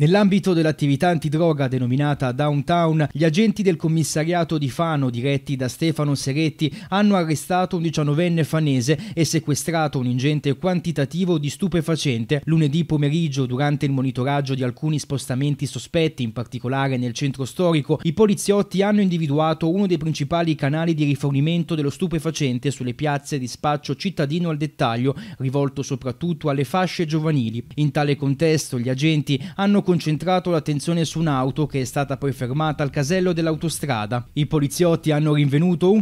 Nell'ambito dell'attività antidroga denominata Downtown, gli agenti del commissariato di Fano, diretti da Stefano Seretti, hanno arrestato un 19enne fanese e sequestrato un ingente quantitativo di stupefacente lunedì pomeriggio durante il monitoraggio di alcuni spostamenti sospetti, in particolare nel centro storico. I poliziotti hanno individuato uno dei principali canali di rifornimento dello stupefacente sulle piazze di spaccio cittadino al dettaglio, rivolto soprattutto alle fasce giovanili. In tale contesto, gli agenti hanno concentrato l'attenzione su un'auto che è stata poi fermata al casello dell'autostrada. I poliziotti hanno rinvenuto 1,3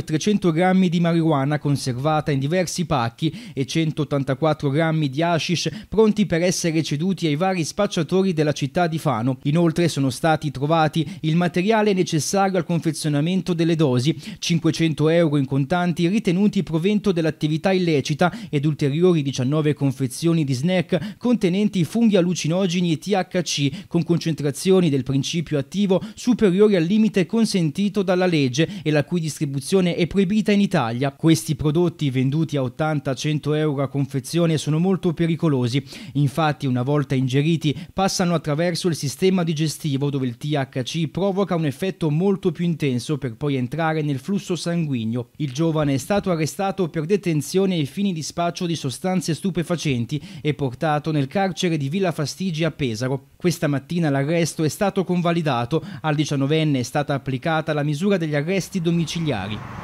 kg grammi di marijuana conservata in diversi pacchi e 184 grammi di hashish pronti per essere ceduti ai vari spacciatori della città di Fano. Inoltre sono stati trovati il materiale necessario al confezionamento delle dosi, 500 euro in contanti ritenuti provento dell'attività illecita ed ulteriori 19 confezioni di snack contenenti funghi allucinogeni e THC con concentrazioni del principio attivo superiori al limite consentito dalla legge e la cui distribuzione è proibita in Italia. Questi prodotti venduti a 80-100 euro a confezione sono molto pericolosi, infatti una volta ingeriti passano attraverso il sistema digestivo dove il THC provoca un effetto molto più intenso per poi entrare nel flusso sanguigno. Il giovane è stato arrestato per detenzione ai fini di spaccio di sostanze stupefacenti e portato nel carcere di Villa Fastigi a Pesaro. Pesaro. Questa mattina l'arresto è stato convalidato, al 19enne è stata applicata la misura degli arresti domiciliari.